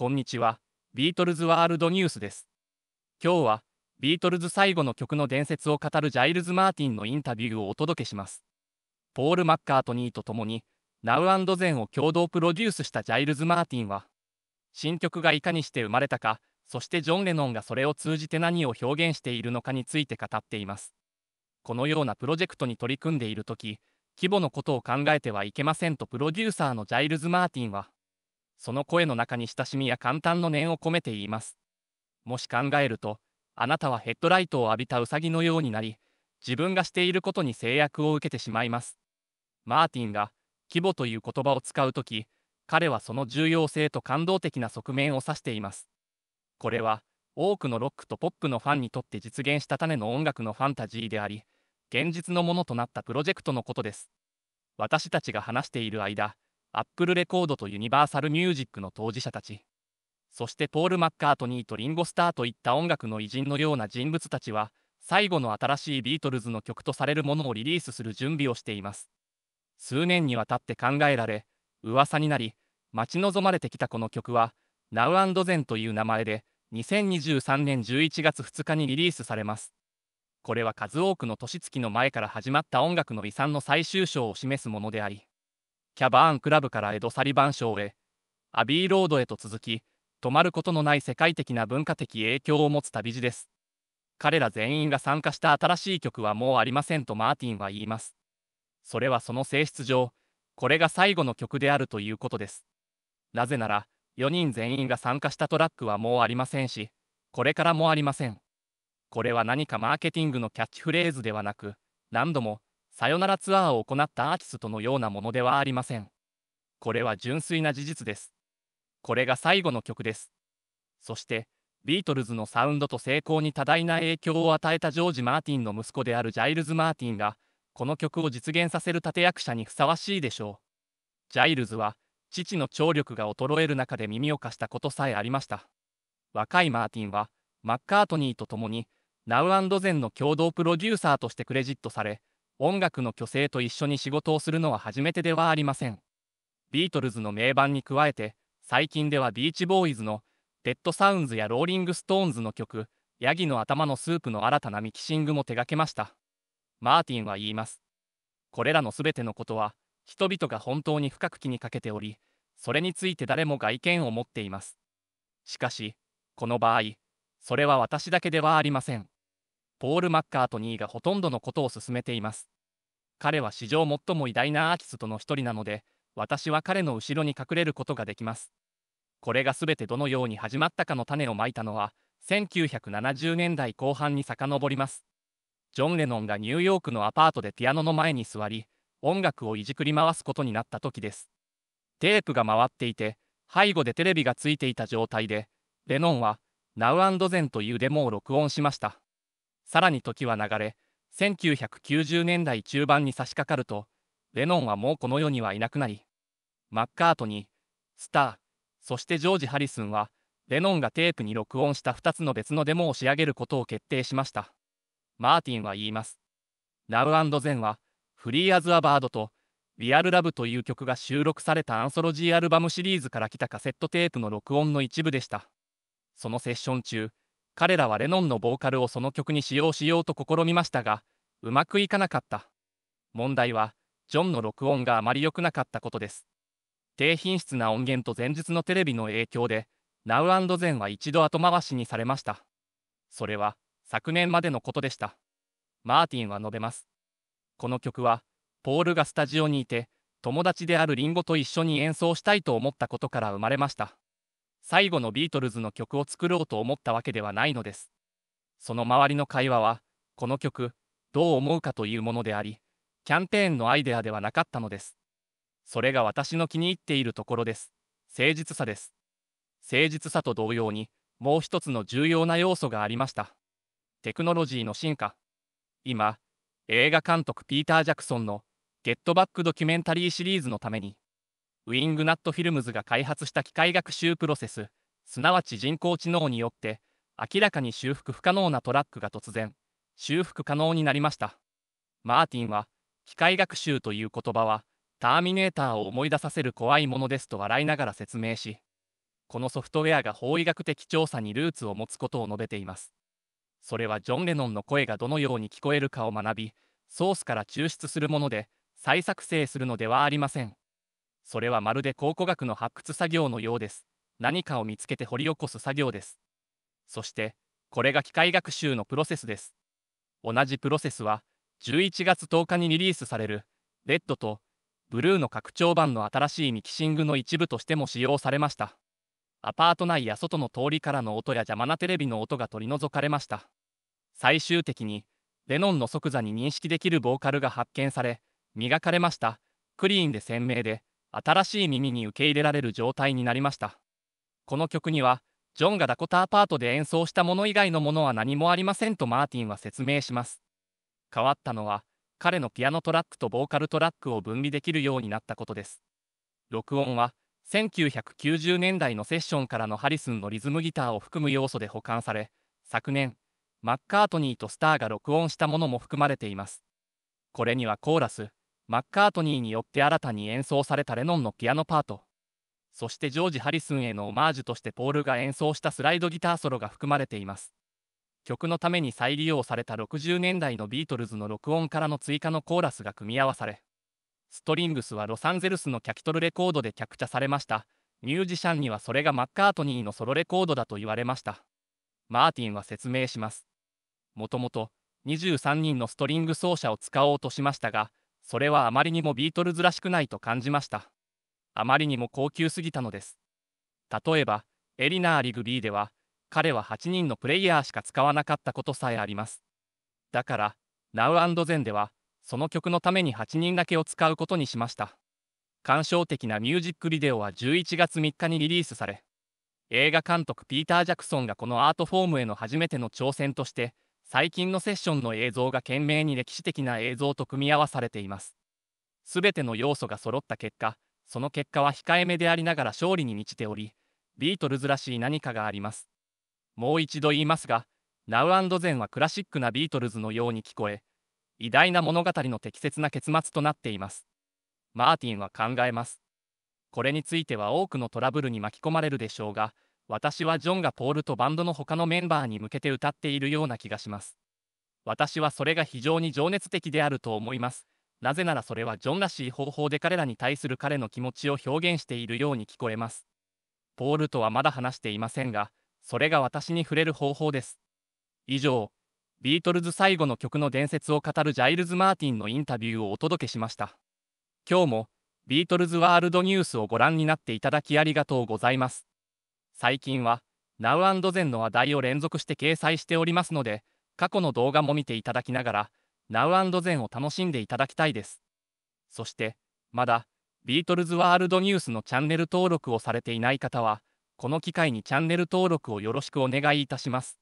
こんにちは、ビートルズワールドニュースです。今日は、ビートルズ最後の曲の伝説を語るジャイルズ・マーティンのインタビューをお届けします。ポール・マッカートニーと共に、Now& Zen を共同プロデュースしたジャイルズ・マーティンは、新曲がいかにして生まれたか、そしてジョン・レノンがそれを通じて何を表現しているのかについて語っています。このようなプロジェクトに取り組んでいるとき、規模のことを考えてはいけませんとプロデューサーのジャイルズ・マーティンは、その声の中に親しみや簡単の念を込めて言います。もし考えると、あなたはヘッドライトを浴びたウサギのようになり、自分がしていることに制約を受けてしまいます。マーティンが、規模という言葉を使うとき、彼はその重要性と感動的な側面を指しています。これは、多くのロックとポップのファンにとって実現した種の音楽のファンタジーであり、現実のものとなったプロジェクトのことです。私たちが話している間、アップルレコードとユニバーサルミュージックの当事者たち、そしてポール・マッカートニーとリンゴ・スターといった音楽の偉人のような人物たちは、最後の新しいビートルズの曲とされるものをリリースする準備をしています。数年にわたって考えられ、噂になり、待ち望まれてきたこの曲は、Now Zen という名前で、2023年11月2日にリリースされます。これは数多くの年月の前から始まった音楽の遺産の最終章を示すものであり、キャバーンクラブからエド・サリバン賞へ、アビーロードへと続き、止まることのない世界的な文化的影響を持つ旅路です。彼ら全員が参加した新しい曲はもうありませんとマーティンは言います。それはその性質上、これが最後の曲であるということです。なぜなら、4人全員が参加したトラックはもうありませんし、これからもありません。これは何かマーケティングのキャッチフレーズではなく、何度も、さよならツアーを行ったアーティストのようなものではありません。これは純粋な事実です。これが最後の曲です。そして、ビートルズのサウンドと成功に多大な影響を与えたジョージ・マーティンの息子であるジャイルズ・マーティンが、この曲を実現させる立役者にふさわしいでしょう。ジャイルズは、父の聴力が衰える中で耳を貸したことさえありました。若いマーティンは、マッカートニーと共に、ナウアンドゼンの共同プロデューサーとしてクレジットされ、音楽の巨星と一緒に仕事をするのは初めてではありません。ビートルズの名盤に加えて、最近ではビーチボーイズのデッドサウンズやローリングストーンズの曲、ヤギの頭のスープの新たなミキシングも手掛けました。マーティンは言います。これらのすべてのことは、人々が本当に深く気にかけており、それについて誰もが意見を持っています。しかし、この場合、それは私だけではありません。ポール・マッカートニーがほとんどのことを進めています。彼は史上最も偉大なアーティストの一人なので、私は彼の後ろに隠れることができます。これがすべてどのように始まったかの種をまいたのは、1970年代後半に遡ります。ジョン・レノンがニューヨークのアパートでピアノの前に座り、音楽をいじくり回すことになった時です。テープが回っていて、背後でテレビがついていた状態で、レノンは、Now and Then というデモを録音しました。さらに時は流れ、1990年代中盤に差し掛かると、レノンはもうこの世にはいなくなり、マッカートニー、スター、そしてジョージ・ハリスンは、レノンがテープに録音した2つの別のデモを仕上げることを決定しました。マーティンは言います。ラブゼンは、フリー・アズ・アバードと、リアル・ラブという曲が収録されたアンソロジーアルバムシリーズから来たカセットテープの録音の一部でした。そのセッション中、彼らはレノンのボーカルをその曲に使用しようと試みましたが、うまくいかなかった。問題は、ジョンの録音があまり良くなかったことです。低品質な音源と前日のテレビの影響で、Now Zen は一度後回しにされました。それは、昨年までのことでした。マーティンは述べます。この曲は、ポールがスタジオにいて、友達であるリンゴと一緒に演奏したいと思ったことから生まれました。最後のビートルズの曲を作ろうと思ったわけではないのです。その周りの会話は、この曲、どう思うかというものであり、キャンペーンのアイデアではなかったのです。それが私の気に入っているところです。誠実さです。誠実さと同様に、もう一つの重要な要素がありました。テクノロジーの進化。今、映画監督ピーター・ジャクソンのゲットバックドキュメンタリーシリーズのために、ウィングナットフィルムズが開発した機械学習プロセス、すなわち人工知能によって、明らかに修復不可能なトラックが突然、修復可能になりました。マーティンは、機械学習という言葉は、ターミネーターを思い出させる怖いものですと笑いながら説明し、このソフトウェアが法医学的調査にルーツを持つことを述べています。それはジョン・レノンの声がどのように聞こえるかを学び、ソースから抽出するもので、再作成するのではありません。それはまるで考古学の発掘作業のようです。何かを見つけて掘り起こす作業です。そして、これが機械学習のプロセスです。同じプロセスは、11月10日にリリースされる、レッドと、ブルーの拡張版の新しいミキシングの一部としても使用されました。アパート内や外の通りからの音や邪魔なテレビの音が取り除かれました。最終的に、レノンの即座に認識できるボーカルが発見され、磨かれました。クリーンで鮮明で、新しい耳に受け入れられる状態になりました。この曲には、ジョンがダコタアパートで演奏したもの以外のものは何もありませんとマーティンは説明します。変わったのは、彼のピアノトラックとボーカルトラックを分離できるようになったことです。録音は、1990年代のセッションからのハリスンのリズムギターを含む要素で保管され、昨年、マッカートニーとスターが録音したものも含まれています。これにはコーラス、マッカートニーによって新たに演奏されたレノンのピアノパート、そしてジョージ・ハリスンへのオマージュとしてポールが演奏したスライドギターソロが含まれています。曲のために再利用された60年代のビートルズの録音からの追加のコーラスが組み合わされ、ストリングスはロサンゼルスのキャキトルレコードで客ャされました。ミュージシャンにはそれがマッカートニーのソロレコードだと言われました。マーティンは説明します。もともと23人のストリング奏者を使おうとしましたが、それはあまりにもビートルズらしくないと感じました。あまりにも高級すぎたのです。例えば、エリナー・リグビーでは、彼は8人のプレイヤーしか使わなかったことさえあります。だから、Now Zen では、その曲のために8人だけを使うことにしました。感傷的なミュージックビデオは11月3日にリリースされ、映画監督ピーター・ジャクソンがこのアートフォームへの初めての挑戦として、最近のセッションの映像が懸命に歴史的な映像と組み合わされています。すべての要素が揃った結果、その結果は控えめでありながら勝利に満ちており、ビートルズらしい何かがあります。もう一度言いますが、Now Then はクラシックなビートルズのように聞こえ、偉大な物語の適切な結末となっています。マーティンは考えます。これについては多くのトラブルに巻き込まれるでしょうが、私はジョンがポールとバンドの他のメンバーに向けて歌っているような気がします。私はそれが非常に情熱的であると思います。なぜならそれはジョンらしい方法で彼らに対する彼の気持ちを表現しているように聞こえます。ポールとはまだ話していませんが、それが私に触れる方法です。以上、ビートルズ最後の曲の伝説を語るジャイルズ・マーティンのインタビューをお届けしました。今日も、ビートルズワールドニュースをご覧になっていただきありがとうございます。最近は Now&Zen の話題を連続して掲載しておりますので、過去の動画も見ていただきながら、Now&Zen を楽しんでいただきたいです。そして、まだ、ビートルズワールドニュースのチャンネル登録をされていない方は、この機会にチャンネル登録をよろしくお願いいたします。